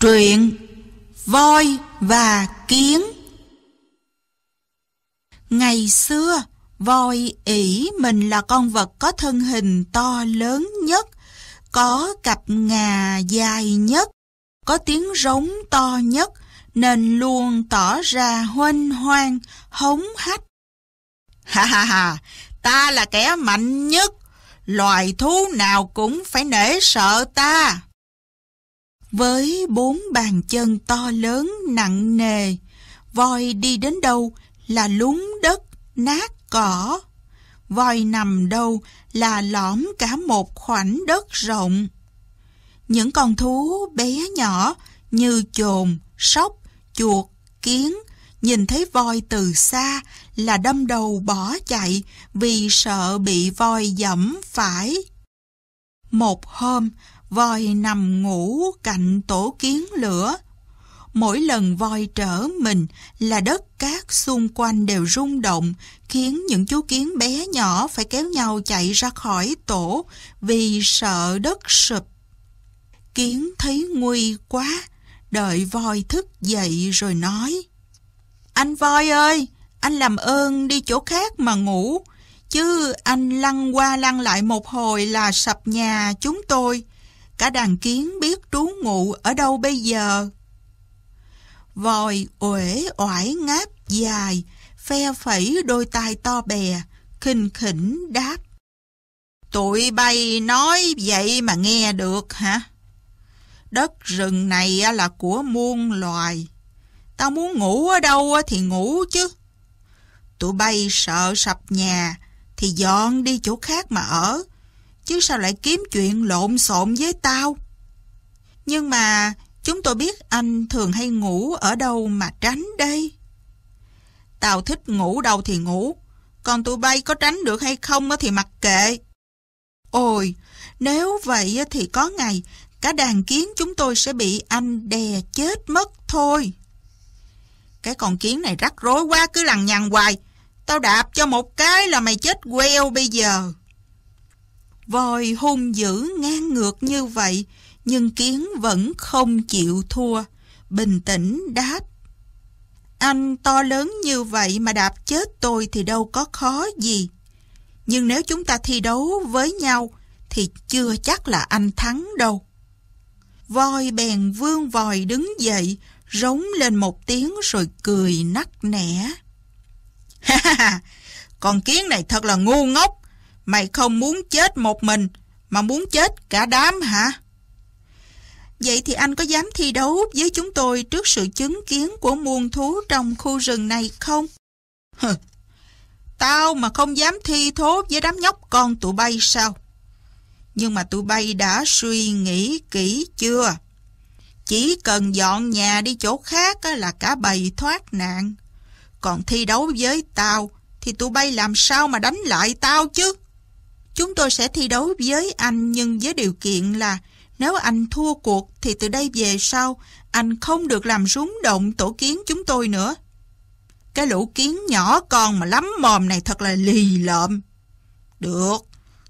Truyện Voi và Kiến Ngày xưa, voi ỉ mình là con vật có thân hình to lớn nhất, có cặp ngà dài nhất, có tiếng rống to nhất, nên luôn tỏ ra huênh hoang, hống hách. Ha ha ha, ta là kẻ mạnh nhất, loài thú nào cũng phải nể sợ ta. Với bốn bàn chân to lớn nặng nề, voi đi đến đâu là lún đất, nát cỏ. Voi nằm đâu là lõm cả một khoảnh đất rộng. Những con thú bé nhỏ như chồn, sóc, chuột, kiến nhìn thấy voi từ xa là đâm đầu bỏ chạy vì sợ bị voi dẫm phải. Một hôm, voi nằm ngủ cạnh tổ kiến lửa. Mỗi lần voi trở mình là đất cát xung quanh đều rung động, khiến những chú kiến bé nhỏ phải kéo nhau chạy ra khỏi tổ vì sợ đất sụp. Kiến thấy nguy quá, đợi voi thức dậy rồi nói. Anh voi ơi, anh làm ơn đi chỗ khác mà ngủ, chứ anh lăn qua lăn lại một hồi là sập nhà chúng tôi. Cả đàn kiến biết trú ngụ ở đâu bây giờ Vòi uể oải ngáp dài Phe phẩy đôi tai to bè Khinh khỉnh đáp Tụi bay nói vậy mà nghe được hả? Đất rừng này là của muôn loài Tao muốn ngủ ở đâu thì ngủ chứ Tụi bay sợ sập nhà Thì dọn đi chỗ khác mà ở chứ sao lại kiếm chuyện lộn xộn với tao. Nhưng mà chúng tôi biết anh thường hay ngủ ở đâu mà tránh đây. Tao thích ngủ đâu thì ngủ, còn tụi bay có tránh được hay không thì mặc kệ. Ôi, nếu vậy thì có ngày cả đàn kiến chúng tôi sẽ bị anh đè chết mất thôi. Cái con kiến này rắc rối quá cứ lằng nhằng hoài. Tao đạp cho một cái là mày chết queo bây giờ vòi hung dữ ngang ngược như vậy, nhưng kiến vẫn không chịu thua. Bình tĩnh đáp. Anh to lớn như vậy mà đạp chết tôi thì đâu có khó gì. Nhưng nếu chúng ta thi đấu với nhau thì chưa chắc là anh thắng đâu. Voi bèn vương vòi đứng dậy, rống lên một tiếng rồi cười nắc nẻ. Ha ha ha, con kiến này thật là ngu ngốc, Mày không muốn chết một mình, mà muốn chết cả đám hả? Vậy thì anh có dám thi đấu với chúng tôi trước sự chứng kiến của muôn thú trong khu rừng này không? Hừ, tao mà không dám thi thố với đám nhóc con tụi bay sao? Nhưng mà tụi bay đã suy nghĩ kỹ chưa? Chỉ cần dọn nhà đi chỗ khác là cả bầy thoát nạn. Còn thi đấu với tao thì tụi bay làm sao mà đánh lại tao chứ? Chúng tôi sẽ thi đấu với anh nhưng với điều kiện là nếu anh thua cuộc thì từ đây về sau anh không được làm rúng động tổ kiến chúng tôi nữa. Cái lũ kiến nhỏ con mà lắm mồm này thật là lì lợm. Được,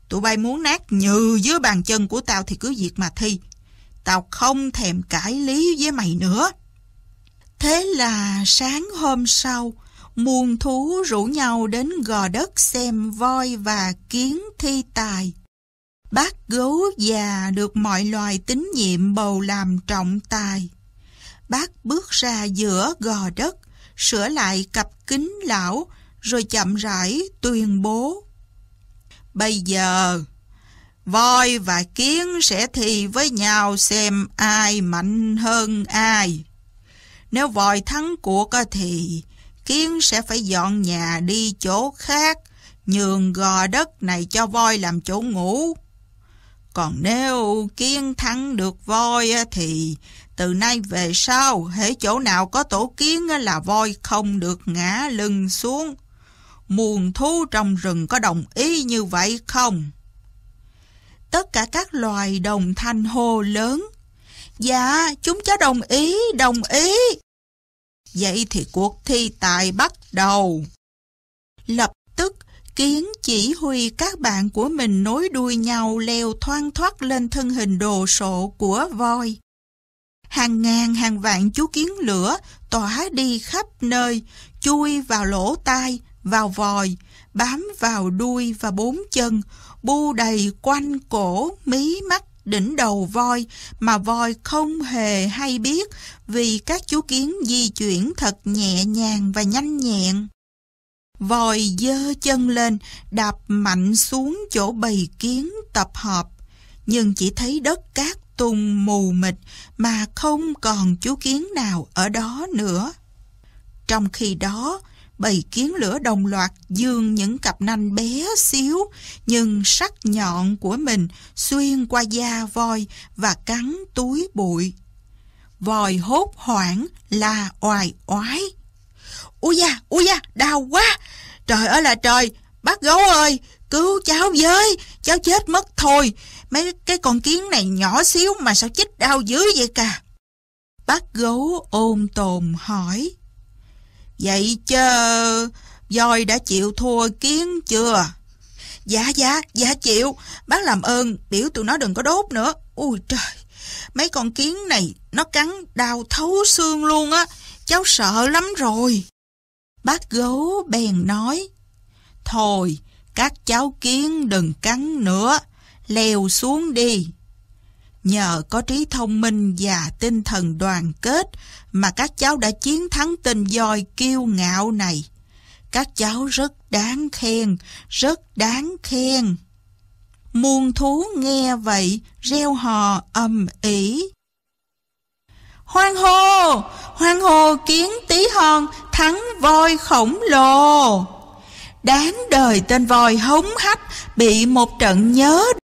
tụi bay muốn nát nhừ dưới bàn chân của tao thì cứ việc mà thi. Tao không thèm cãi lý với mày nữa. Thế là sáng hôm sau, muôn thú rủ nhau đến gò đất xem voi và kiến thi tài. Bác gấu già được mọi loài tín nhiệm bầu làm trọng tài. Bác bước ra giữa gò đất, sửa lại cặp kính lão, rồi chậm rãi tuyên bố. Bây giờ, voi và kiến sẽ thi với nhau xem ai mạnh hơn ai. Nếu voi thắng cuộc thì Kiến sẽ phải dọn nhà đi chỗ khác, nhường gò đất này cho voi làm chỗ ngủ. Còn nếu Kiến thắng được voi thì từ nay về sau, hễ chỗ nào có tổ kiến là voi không được ngã lưng xuống. Muôn thú trong rừng có đồng ý như vậy không? Tất cả các loài đồng thanh hô lớn. Dạ, chúng cháu đồng ý, đồng ý. Vậy thì cuộc thi tài bắt đầu. Lập tức, Kiến chỉ huy các bạn của mình nối đuôi nhau leo thoang thoát lên thân hình đồ sộ của voi. Hàng ngàn hàng vạn chú kiến lửa tỏa đi khắp nơi, chui vào lỗ tai, vào vòi, bám vào đuôi và bốn chân, bu đầy quanh cổ, mí mắt đỉnh đầu voi mà voi không hề hay biết vì các chú kiến di chuyển thật nhẹ nhàng và nhanh nhẹn. Voi dơ chân lên, đạp mạnh xuống chỗ bầy kiến tập hợp, nhưng chỉ thấy đất cát tung mù mịt mà không còn chú kiến nào ở đó nữa. Trong khi đó, bầy kiến lửa đồng loạt dương những cặp nanh bé xíu nhưng sắc nhọn của mình xuyên qua da voi và cắn túi bụi. Vòi hốt hoảng là oài oái. Úi da, úi da, đau quá! Trời ơi là trời, bác gấu ơi, cứu cháu với, cháu chết mất thôi. Mấy cái con kiến này nhỏ xíu mà sao chích đau dữ vậy cả? Bác gấu ôm tồn hỏi. Vậy chứ, voi đã chịu thua kiến chưa? Dạ, dạ, dạ chịu. Bác làm ơn, biểu tụi nó đừng có đốt nữa. ui trời, mấy con kiến này nó cắn đau thấu xương luôn á. Cháu sợ lắm rồi. Bác gấu bèn nói. Thôi, các cháu kiến đừng cắn nữa. Leo xuống đi. Nhờ có trí thông minh và tinh thần đoàn kết mà các cháu đã chiến thắng tên dòi kiêu ngạo này. Các cháu rất đáng khen, rất đáng khen. Muôn thú nghe vậy, reo hò âm ĩ. Hoan hô, hoan hô kiến tí hòn thắng voi khổng lồ. Đáng đời tên voi hống hách bị một trận nhớ